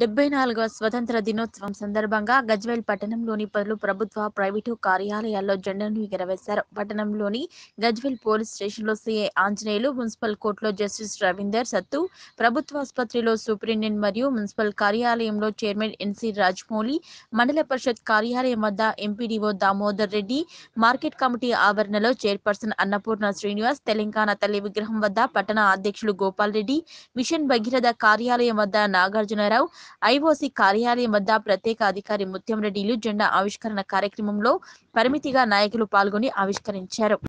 డెబ్బై నాలుగవ స్వతంత్ర దినోత్సవం సందర్భంగా గజ్వేల్ పట్టణంలోని పలు ప్రభుత్వ ప్రైవేటు కార్యాలయాల్లో జెండాను ఎగరవేశారు పట్టణంలోని గజ్వేల్ పోలీస్ స్టేషన్లో సీఏ ఆంజనేయులు మున్సిపల్ కోర్టులో జస్టిస్ రవీందర్ సత్తు ప్రభుత్వ ఆసుపత్రిలో సూపరింటెండెంట్ మరియు మున్సిపల్ కార్యాలయంలో చైర్మన్ ఎన్సి రాజమౌళి మండల పరిషత్ కార్యాలయం వద్ద MPDO Damodar Reddy market committee ఆవరణలో చైర్పర్సన్ అన్నపూర్ణ శ్రీనివాస్ తెలంగాణ తల్లి విగ్రహం వద్ద పట్టణ అధ్యక్షులు గోపాల్ రెడ్డి మిషన్ భగీరథ కార్యాలయం వద్ద నాగార్జునరావు ఐఓసి కార్యాలయం వద్ద ప్రత్యేక అధికారి ముత్యంరెడ్డిలు జెండా ఆవిష్కరణ కార్యక్రమంలో పరిమితిగా నాయకులు పాల్గొని ఆవిష్కరించారు